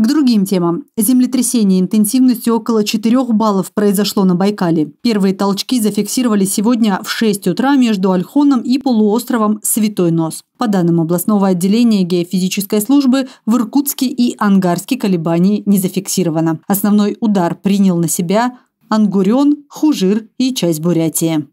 К другим темам. Землетрясение интенсивностью около 4 баллов произошло на Байкале. Первые толчки зафиксировали сегодня в 6 утра между Альхоном и полуостровом Святой Нос. По данным областного отделения геофизической службы, в Иркутске и Ангарске колебаний не зафиксировано. Основной удар принял на себя Ангурен, Хужир и часть Бурятии.